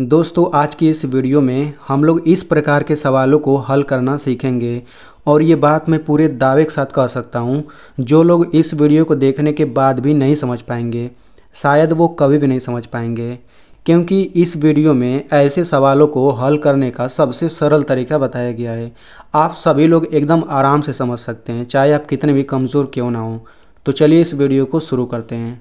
दोस्तों आज की इस वीडियो में हम लोग इस प्रकार के सवालों को हल करना सीखेंगे और ये बात मैं पूरे दावे के साथ कह सकता हूँ जो लोग इस वीडियो को देखने के बाद भी नहीं समझ पाएंगे शायद वो कभी भी नहीं समझ पाएंगे क्योंकि इस वीडियो में ऐसे सवालों को हल करने का सबसे सरल तरीका बताया गया है आप सभी लोग एकदम आराम से समझ सकते हैं चाहे आप कितने भी कमज़ोर क्यों ना हों तो चलिए इस वीडियो को शुरू करते हैं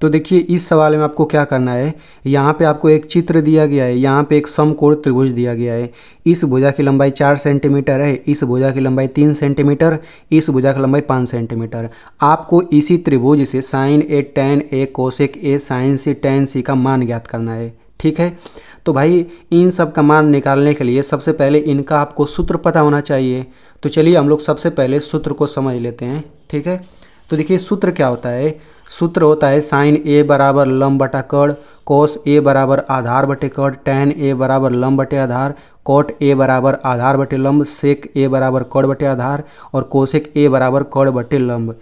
तो देखिए इस सवाल में आपको क्या करना है यहाँ पे आपको एक चित्र दिया गया है यहाँ पे एक समकोण त्रिभुज दिया गया है इस भुजा की लंबाई चार सेंटीमीटर है इस भुजा की लंबाई तीन सेंटीमीटर इस भुजा की लंबाई पाँच सेंटीमीटर आपको इसी त्रिभुज से sine A tan A cosec A sine C tan C का मान ज्ञात करना है ठीक है तो भाई इन सब का मान निकालने के लिए सबसे पहले इनका आपको सूत्र पता होना चाहिए तो चलिए हम लोग सबसे पहले सूत्र को समझ लेते हैं ठीक है तो देखिए सूत्र क्या होता है सूत्र होता है साइन ए बराबर लम बटा कर्ण कोस ए बराबर आधार बटे कर्ण टैन ए बराबर लम बटे आधार कॉट ए बराबर आधार बटे लम्ब सेक ए बराबर कड़ बटे आधार और कोशेक ए बराबर कड़ बटे लम्ब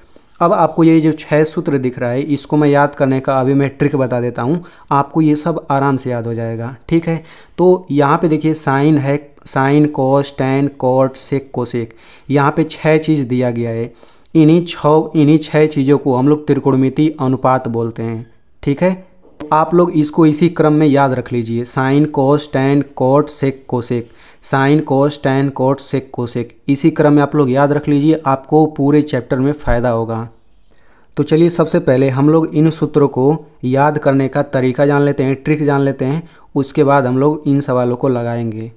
अब आपको ये जो छह सूत्र दिख रहा है इसको मैं याद करने का अभी मैं ट्रिक बता देता हूँ आपको ये सब आराम से याद हो जाएगा ठीक है तो यहाँ पे देखिए साइन है sine cos tan cot sec cosec यहाँ पे छह चीज़ दिया गया है इन्हीं छ इन्हीं छः चीज़ों को हम लोग त्रिकोणमिति अनुपात बोलते हैं ठीक है आप लोग इसको इसी क्रम में याद रख लीजिए sine cos tan cot sec cosec sine cos tan cot sec cosec इसी क्रम में आप लोग याद रख लीजिए आपको पूरे चैप्टर में फ़ायदा होगा तो चलिए सबसे पहले हम लोग इन सूत्रों को याद करने का तरीका जान लेते हैं ट्रिक जान लेते हैं उसके बाद हम लोग इन सवालों को लगाएंगे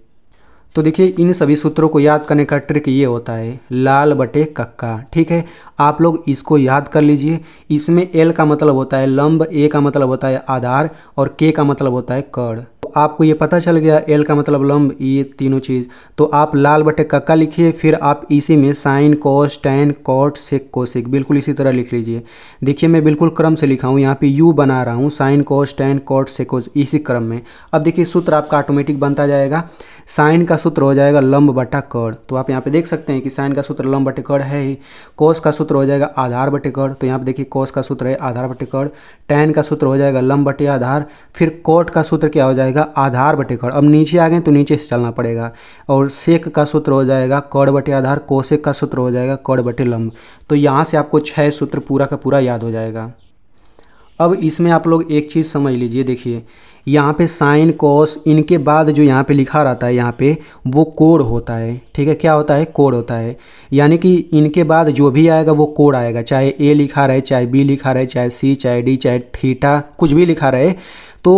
तो देखिए इन सभी सूत्रों को याद करने का ट्रिक ये होता है लाल बटे कक्का ठीक है आप लोग इसको याद कर लीजिए इसमें एल का मतलब होता है लंब ए का मतलब होता है आधार और के का मतलब होता है कड़ आपको ये पता चल गया एल का मतलब लंब ये तीनों चीज़ तो आप लाल बटे कक्का लिखिए फिर आप इसी में sine cos tan cot sec cosec बिल्कुल इसी तरह लिख लीजिए देखिए मैं बिल्कुल क्रम से लिखा हूँ यहाँ पे यू बना रहा हूँ sine cos tan cot sec cosec इसी क्रम में अब देखिए सूत्र आपका ऑटोमेटिक बनता जाएगा साइन का सूत्र हो जाएगा लंब बटा कड़ तो आप यहाँ पे देख सकते हैं कि साइन का सूत्र लंब बटे कड़ है ही कोस का सूत्र हो जाएगा आधार बटे कड़ तो यहाँ पे देखिए कोस का सूत्र है आधार बटे कड़ टैन का सूत्र हो जाएगा लंब बटे आधार फिर कोट का सूत्र क्या हो जाएगा जाएगा आधार बटे कर अब नीचे आ गए तो नीचे से चलना पड़ेगा और सेक का सूत्र हो जाएगा कड़ बटे आधार कोसेक का सूत्र हो जाएगा कड़ बटे लंब तो यहाँ से आपको छः सूत्र पूरा का पूरा याद हो जाएगा अब इसमें आप लोग एक चीज़ समझ लीजिए देखिए यहाँ पे साइन कॉस इनके बाद जो यहाँ पे लिखा रहता है यहाँ पे वो कोड होता है ठीक है क्या होता है कोड होता है यानी कि इनके बाद जो भी आएगा वो कोड आएगा चाहे ए लिखा रहे चाहे बी लिखा रहे चाहे सी चाहे डी चाहे थीटा कुछ भी लिखा रहे तो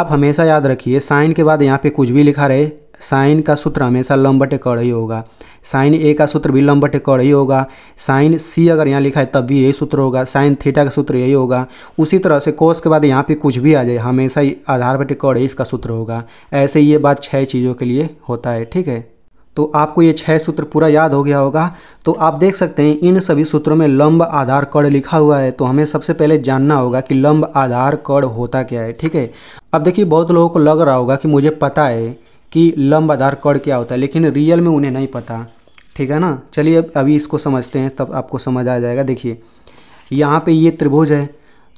आप हमेशा याद रखिए साइन के बाद यहाँ पे कुछ भी लिखा रहे साइन का सूत्र हमेशा लंब कड़ ही होगा साइन ए का सूत्र भी लंब कड़ ही होगा साइन सी अगर यहाँ लिखा है तब भी यही सूत्र होगा साइन थीटा का सूत्र यही होगा उसी तरह से कोस के बाद यहाँ पे कुछ भी आ जाए हमेशा ही आधार बटे कड़ ही इसका सूत्र होगा ऐसे ये बात छः चीज़ों के लिए होता है ठीक है तो आपको ये छः सूत्र पूरा याद हो गया होगा तो आप देख सकते हैं इन सभी सूत्रों में लंब आधार कड़ लिखा हुआ है तो हमें सबसे पहले जानना होगा कि लंब आधार कड़ होता क्या है ठीक है अब देखिए बहुत लोगों को लग रहा होगा कि मुझे पता है कि लंब आधार कड़ क्या होता है लेकिन रियल में उन्हें नहीं पता ठीक है ना चलिए अब अभी इसको समझते हैं तब आपको समझ आ जाएगा देखिए यहाँ पे ये त्रिभुज है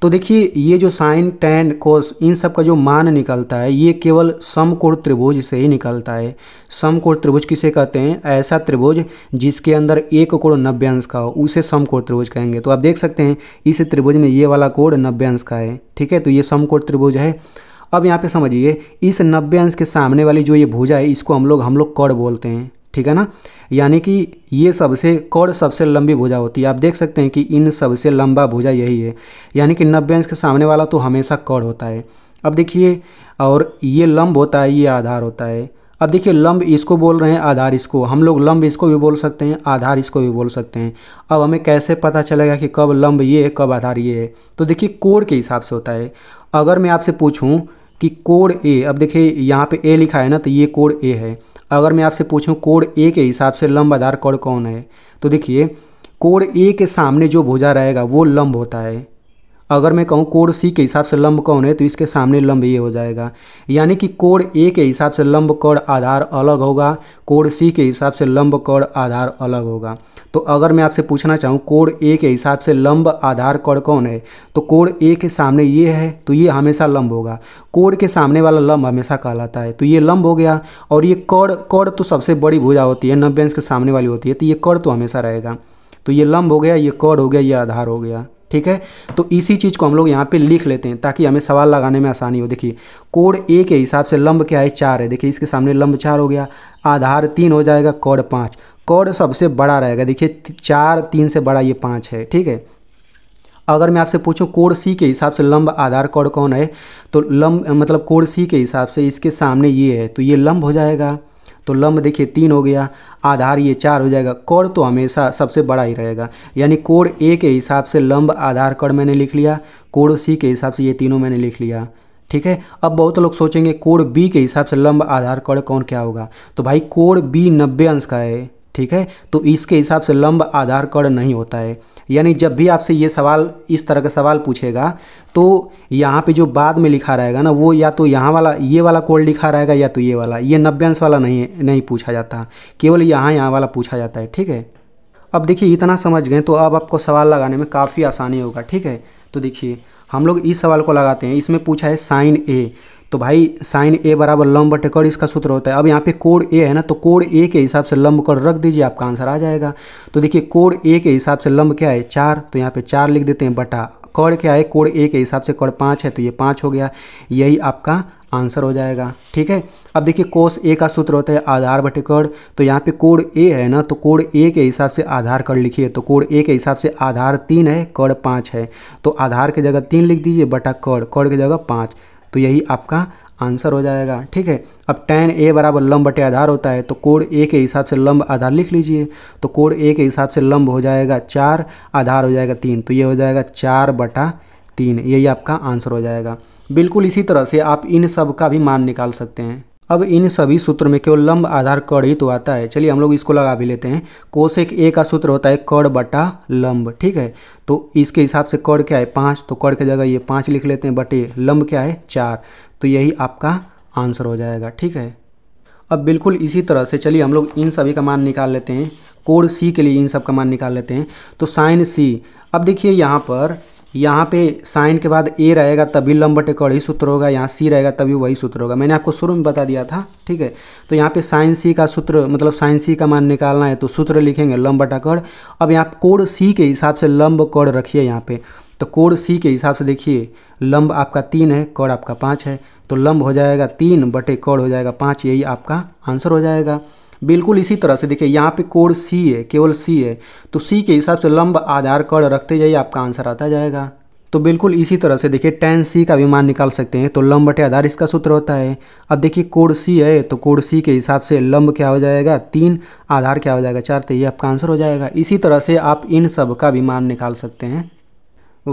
तो देखिए ये जो साइन टेन कोस इन सब का जो मान निकलता है ये केवल समकोण त्रिभुज से ही निकलता है समकोण त्रिभुज किसे कहते हैं ऐसा त्रिभुज जिसके अंदर एक कोण नब्बे अंश का हो उसे समकोण त्रिभुज कहेंगे तो आप देख सकते हैं इस त्रिभुज में ये वाला कोण नब्बे अंश का है ठीक है तो ये समकोण त्रिभुज है अब यहाँ पे समझिए इस नब्बे अंश के सामने वाली जो ये भुजा है इसको हम लोग हम लोग कड़ बोलते हैं ठीक है ना यानी कि ये सबसे कड़ सबसे लंबी भुजा होती है आप देख सकते हैं कि इन सबसे लंबा भुजा यही है यानी कि नब्बे अंश के सामने वाला तो हमेशा कड़ होता है अब देखिए और ये लंब होता है ये आधार होता है अब देखिए लंब इसको बोल रहे हैं आधार इसको हम लोग लंब इसको भी बोल सकते हैं आधार इसको भी बोल सकते हैं अब हमें कैसे पता चलेगा कि कब लंब ये है कब आधार ये है तो देखिए कोड़ के हिसाब से होता है अगर मैं आपसे पूछूं कि कोड ए अब देखिए यहाँ पे ए लिखा है ना तो ये कोड ए है अगर मैं आपसे पूछूं कोड ए के हिसाब से लंब आधार कोड कौन है तो देखिए कोड ए के सामने जो भुजा रहेगा वो लंब होता है अगर मैं कहूँ कोड सी के हिसाब से लंब कौन है तो इसके सामने लंब ये हो जाएगा यानी कि कोड ए के हिसाब से लंब कौड़ आधार अलग होगा कोड सी के हिसाब से लंब कौड़ आधार अलग होगा तो अगर मैं आपसे पूछना चाहूँ कोड ए के हिसाब से लंब आधार कौड़ कौन है तो कोड ए के सामने ये है तो ये हमेशा लंब होगा कोड के सामने वाला लंब हमेशा कहलाता है तो ये लंब हो गया और ये कड़ कड़ तो सबसे बड़ी भुजा होती है नब्बे के सामने वाली होती है तो ये कड़ तो हमेशा रहेगा तो ये लंब हो गया ये कड़ हो गया ये आधार हो गया ठीक है तो इसी चीज़ को हम लोग यहाँ पे लिख लेते हैं ताकि हमें सवाल लगाने में आसानी हो देखिए कोड ए के हिसाब से लंब क्या है चार है देखिए इसके सामने लंब चार हो गया आधार तीन हो जाएगा कोड पाँच कोड सबसे बड़ा रहेगा देखिए चार तीन से बड़ा ये पाँच है ठीक है अगर मैं आपसे पूछूं कोड सी के हिसाब से लंब आधार कोड कौन है तो लंब मतलब कोड सी के हिसाब से इसके सामने ये है तो ये लंब हो जाएगा तो लंब देखिए तीन हो गया आधार ये चार हो जाएगा कोण तो हमेशा सबसे बड़ा ही रहेगा यानी कोण ए के हिसाब से लंब आधार कर्ण मैंने लिख लिया कोण सी के हिसाब से ये तीनों मैंने लिख लिया ठीक है अब बहुत लोग सोचेंगे कोण बी के हिसाब से लंब आधार कर्ण कौन क्या होगा तो भाई कोण बी नब्बे अंश का है ठीक है तो इसके हिसाब से लंब आधार कर्ण नहीं होता है यानी जब भी आपसे ये सवाल इस तरह का सवाल पूछेगा तो यहाँ पे जो बाद में लिखा रहेगा ना वो या तो यहाँ वाला ये वाला कोड लिखा रहेगा या तो ये वाला ये नब्बे अंश वाला नहीं नहीं पूछा जाता केवल यहाँ यहाँ वाला पूछा जाता है ठीक है अब देखिए इतना समझ गए तो अब आपको सवाल लगाने में काफ़ी आसानी होगा ठीक है तो देखिए हम लोग इस सवाल को लगाते हैं इसमें पूछा है साइन ए तो भाई साइन ए बराबर लंब बटे कर इसका सूत्र होता है अब यहाँ पे कोड ए है ना तो कोड ए के हिसाब से लंब कर रख दीजिए आपका आंसर आ जाएगा तो देखिए कोड ए के हिसाब से लंब क्या है चार तो यहाँ पे चार लिख देते हैं बटा कर क्या है कोड ए के हिसाब से कर पाँच है तो ये पाँच हो गया यही आपका आंसर हो जाएगा ठीक है अब देखिए कोस ए का सूत्र होता है आधार बटे कर तो यहाँ पे कोड ए है ना तो कोड ए के हिसाब से आधार कर लिखिए तो कोड ए के हिसाब से आधार तीन है कर पाँच है तो आधार की जगह तीन लिख दीजिए बटा कर कर की जगह पाँच तो यही आपका आंसर हो जाएगा ठीक है अब टेन ए बराबर लंब बटे आधार होता है तो कोड ए के हिसाब से लंब आधार लिख लीजिए तो कोड ए के हिसाब से लंब हो जाएगा चार आधार हो जाएगा तीन तो ये हो जाएगा चार बटा तीन यही आपका आंसर हो जाएगा बिल्कुल इसी तरह से आप इन सब का भी मान निकाल सकते हैं अब इन सभी सूत्र में केवल लंब आधार कड़ ही तो आता है चलिए हम लोग इसको लगा भी लेते हैं कोशेक ए का सूत्र होता है कड़ बटा लंब ठीक है तो इसके हिसाब से कड़ क्या है पाँच तो कड़ की जगह ये पाँच लिख लेते हैं बटे लंब क्या है चार तो यही आपका आंसर हो जाएगा ठीक है अब बिल्कुल इसी तरह से चलिए हम लोग इन सभी का मान निकाल लेते हैं कोड सी के लिए इन सब का मान निकाल लेते हैं तो साइन सी अब देखिए यहाँ पर यहाँ पे साइन के बाद ए रहेगा तभी लंब टेकड़ ही सूत्र होगा यहाँ सी रहेगा तभी वही सूत्र होगा मैंने आपको शुरू में बता दिया था ठीक है तो यहाँ पे साइन सी का सूत्र मतलब साइन सी का मान निकालना है तो सूत्र लिखेंगे लंब कड़ अब यहाँ कोड सी के हिसाब से लंब कड़ रखिए यहाँ पे तो कोड सी के हिसाब से देखिए लंब आपका तीन है कड़ आपका पाँच है तो लंब हो जाएगा तीन बटे कड़ हो जाएगा पाँच यही आपका आंसर हो जाएगा बिल्कुल इसी तरह से देखिए यहाँ पे कोड सी है केवल सी है तो सी के हिसाब से लंब आधार कर रखते जाइए आपका आंसर आता जाएगा तो बिल्कुल इसी तरह से देखिए टेन सी का भी मान निकाल सकते हैं तो लंब बटे आधार इसका सूत्र होता है अब देखिए कोड सी है तो कोड सी के हिसाब से लंब क्या हो जाएगा तीन आधार क्या हो जाएगा चार तो ये आपका आंसर हो जाएगा इसी तरह से आप इन सब का भी मान निकाल सकते हैं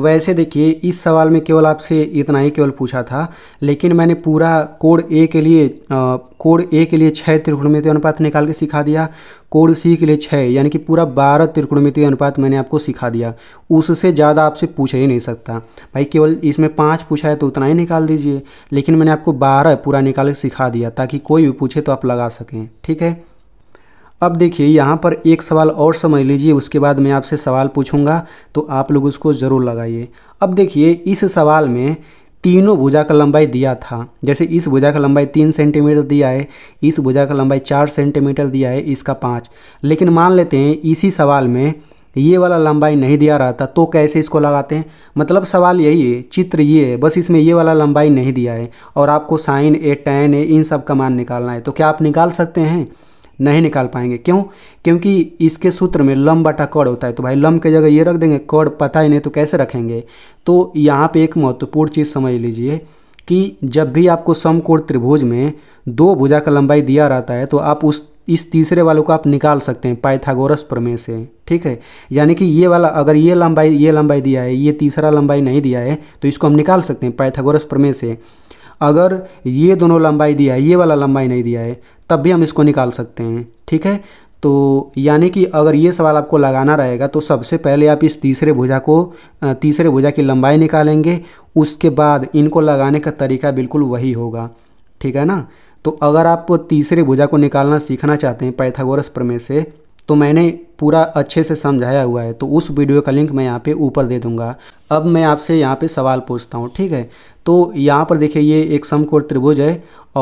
वैसे देखिए इस सवाल में केवल आपसे इतना ही केवल पूछा था लेकिन मैंने पूरा कोड ए के लिए आ, कोड ए के लिए छः त्रिकोणमितीय अनुपात निकाल के सिखा दिया कोड सी के लिए छः यानी कि पूरा बारह त्रिकोणमितीय अनुपात मैंने आपको सिखा दिया उससे ज़्यादा आपसे पूछा ही नहीं सकता भाई केवल इसमें पाँच पूछा है तो उतना ही निकाल दीजिए लेकिन मैंने आपको बारह पूरा निकाल के सिखा दिया ताकि कोई भी पूछे तो आप लगा सकें ठीक है अब देखिए यहाँ पर एक सवाल और समझ लीजिए उसके बाद मैं आपसे सवाल पूछूंगा तो आप लोग उसको ज़रूर लगाइए अब देखिए इस सवाल में तीनों भुजा का लंबाई दिया था जैसे इस भुजा का लंबाई तीन सेंटीमीटर दिया है इस भुजा का लंबाई चार सेंटीमीटर दिया है इसका पाँच लेकिन मान लेते हैं इसी सवाल में ये वाला लंबाई नहीं दिया रहा था तो कैसे इसको लगाते हैं मतलब सवाल यही है चित्र ये है बस इसमें ये वाला लंबाई नहीं दिया है और आपको साइन ए टेन ए इन सब का मान निकालना है तो क्या आप निकाल सकते हैं नहीं निकाल पाएंगे क्यों क्योंकि इसके सूत्र में लम बटा कड़ होता है तो भाई लम के जगह ये रख देंगे कड़ पता ही नहीं तो कैसे रखेंगे तो यहाँ पे एक महत्वपूर्ण चीज़ समझ लीजिए कि जब भी आपको समकोण त्रिभुज में दो भुजा का लंबाई दिया रहता है तो आप उस इस तीसरे वालों को आप निकाल सकते हैं पाइथागोरस प्रमेय से ठीक है यानी कि ये वाला अगर ये लंबाई ये लंबाई दिया है ये तीसरा लंबाई नहीं दिया है तो इसको हम निकाल सकते हैं पाइथागोरस प्रमेय से अगर ये दोनों लंबाई दिया है ये वाला लंबाई नहीं दिया है तब भी हम इसको निकाल सकते हैं ठीक है तो यानी कि अगर ये सवाल आपको लगाना रहेगा तो सबसे पहले आप इस तीसरे भुजा को तीसरे भुजा की लंबाई निकालेंगे उसके बाद इनको लगाने का तरीका बिल्कुल वही होगा ठीक है ना तो अगर आप तीसरे भुजा को निकालना सीखना चाहते हैं पैथागोरस प्रमेय से तो मैंने पूरा अच्छे से समझाया हुआ है तो उस वीडियो का लिंक मैं यहाँ पे ऊपर दे दूंगा अब मैं आपसे यहाँ पे सवाल पूछता हूँ ठीक है तो यहाँ पर देखिए ये एक समकोण त्रिभुज है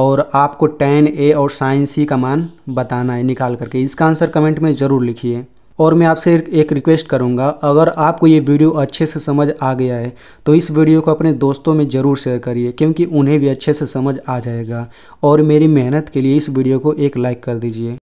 और आपको टेन ए और साइन सी का मान बताना है निकाल करके इसका आंसर कमेंट में ज़रूर लिखिए और मैं आपसे एक रिक्वेस्ट करूँगा अगर आपको ये वीडियो अच्छे से समझ आ गया है तो इस वीडियो को अपने दोस्तों में ज़रूर शेयर करिए क्योंकि उन्हें भी अच्छे से समझ आ जाएगा और मेरी मेहनत के लिए इस वीडियो को एक लाइक कर दीजिए